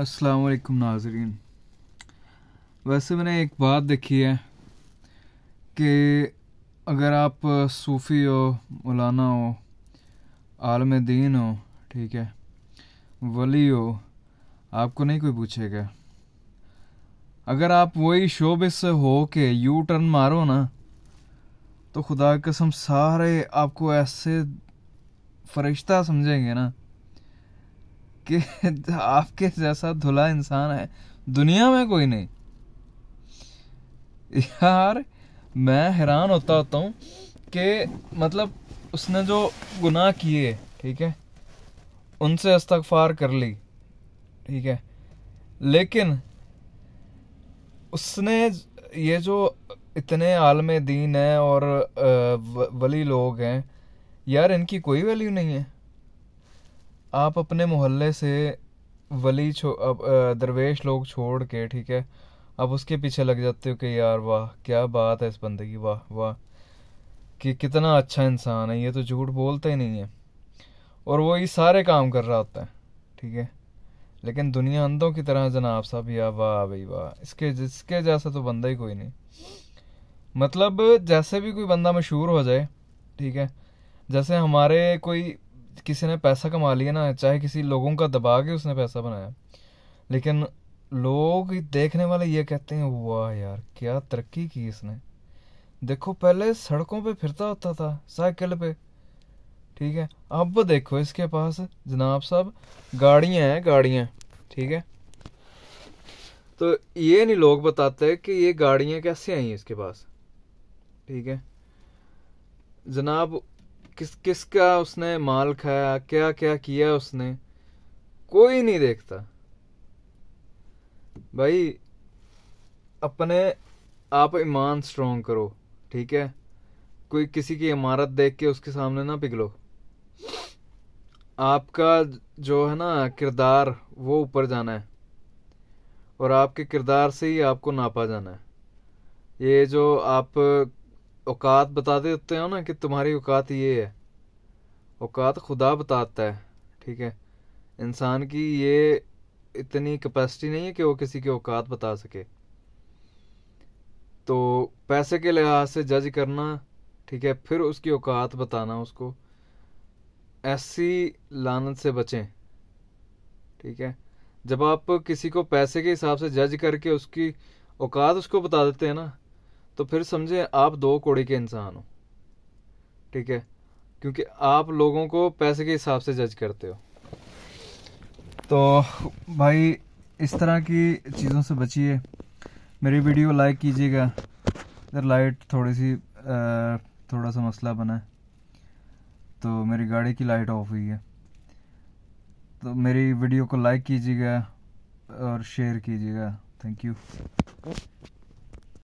असलकुम नाजरीन वैसे मैंने एक बात देखी है कि अगर आप सूफ़ी हो मौलाना हो आलम दीन हो ठीक है वली हो आपको नहीं कोई पूछेगा अगर आप वही शोब से हो के यू टर्न मारो ना तो खुदा कसम सारे आपको ऐसे फरिश्ता समझेंगे ना आपके आपके जैसा धुला इंसान है दुनिया में कोई नहीं यार मैं हैरान होता होता हूँ कि मतलब उसने जो गुनाह किए ठीक है उनसे इस्तगफार कर ली ठीक है लेकिन उसने ये जो इतने आलम दीन हैं और वली लोग हैं यार इनकी कोई वैल्यू नहीं है आप अपने मोहल्ले से वली छो अब दरवेश लोग छोड़ के ठीक है अब उसके पीछे लग जाते हो कि यार वाह क्या बात है इस बंदे की वाह वाह कि कितना अच्छा इंसान है ये तो झूठ बोलते ही नहीं है और वो ये सारे काम कर रहा होता है ठीक है लेकिन दुनिया अंधों की तरह जनाब साहब या वाह भाई वाह इसके जिसके जैसा तो बंदा ही कोई नहीं मतलब जैसे भी कोई बंदा मशहूर हो जाए ठीक है जैसे हमारे कोई किसी ने पैसा कमा लिया ना चाहे किसी लोगों का दबा के उसने पैसा बनाया लेकिन लोग देखने वाले ये कहते हैं वाह यार क्या तरक्की की इसने देखो पहले सड़कों पे फिरता होता था साइकिल पे ठीक है अब देखो इसके पास जनाब साहब गाड़ियाँ हैं गाड़ियाँ ठीक है तो ये नहीं लोग बताते कि ये गाड़ियाँ कैसे आई इसके पास ठीक है जनाब किस किस का उसने माल खाया क्या क्या किया उसने कोई नहीं देखता भाई अपने आप ईमान स्ट्रोंग करो ठीक है कोई किसी की इमारत देख के उसके सामने ना पिघलो आपका जो है ना किरदार वो ऊपर जाना है और आपके किरदार से ही आपको नापा जाना है ये जो आप औकात बता देते हो ना कि तुम्हारी औकात ये है औकात खुदा बताता है ठीक है इंसान की ये इतनी कैपेसिटी नहीं है कि वो किसी के औकात बता सके तो पैसे के लिहाज से जज करना ठीक है फिर उसकी औकात बताना उसको ऐसी लानत से बचें ठीक है जब आप किसी को पैसे के हिसाब से जज करके उसकी औकात उसको बता देते हैं ना तो फिर समझे आप दो कोड़े के इंसान हो ठीक है क्योंकि आप लोगों को पैसे के हिसाब से जज करते हो तो भाई इस तरह की चीज़ों से बचिए मेरी वीडियो लाइक कीजिएगा इधर लाइट थोड़ी सी थोड़ा सा मसला बना है तो मेरी गाड़ी की लाइट ऑफ हुई है तो मेरी वीडियो को लाइक कीजिएगा और शेयर कीजिएगा थैंक यू